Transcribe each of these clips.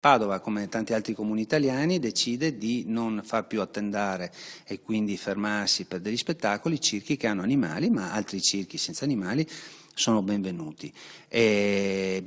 Padova, come tanti altri comuni italiani, decide di non far più attendare e quindi fermarsi per degli spettacoli circhi che hanno animali, ma altri circhi senza animali sono benvenuti. E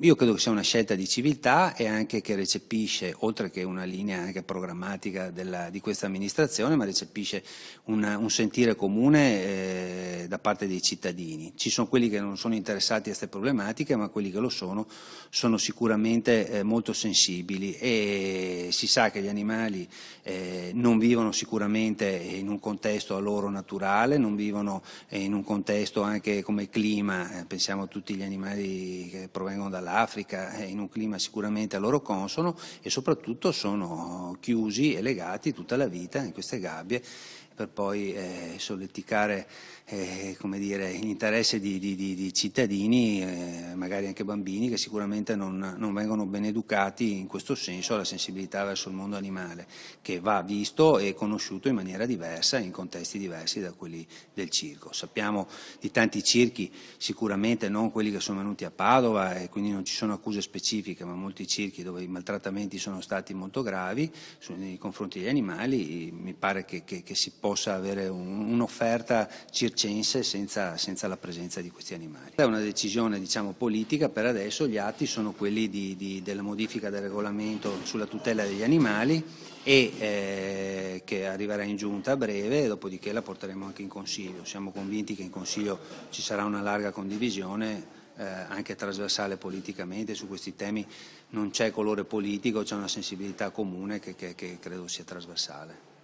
io credo che sia una scelta di civiltà e anche che recepisce, oltre che una linea anche programmatica della, di questa amministrazione, ma recepisce una, un sentire comune eh, da parte dei cittadini. Ci sono quelli che non sono interessati a queste problematiche, ma quelli che lo sono sono sicuramente eh, molto sensibili e si sa che gli animali eh, non vivono sicuramente in un contesto a loro naturale, non vivono eh, in un contesto anche come clima, clima, eh, pensiamo a tutti gli animali che provengono dall'Africa, eh, in un clima sicuramente a loro consono e soprattutto sono chiusi e legati tutta la vita in queste gabbie per poi eh, solleticare eh, dire, in interesse di, di, di, di cittadini, eh, magari anche bambini, che sicuramente non, non, vengono ben educati in questo senso alla sensibilità verso il mondo animale, che va visto e conosciuto in maniera diversa, in contesti diversi da quelli del circo. Sappiamo di tanti circhi, sicuramente non quelli che sono venuti a Padova e quindi non ci sono accuse specifiche, ma molti circhi dove i maltrattamenti sono stati molto gravi nei confronti degli animali, mi pare che, che, che si possa possa avere un, un'offerta circense senza, senza, la presenza di questi animali. È una decisione diciamo, politica per adesso, gli atti sono quelli di, di, della modifica del regolamento sulla tutela degli animali e eh, che arriverà in giunta a breve dopodiché la porteremo anche in Consiglio. Siamo convinti che in Consiglio ci sarà una larga condivisione eh, anche trasversale politicamente, su questi temi non c'è colore politico, c'è una sensibilità comune che, che, che credo sia trasversale.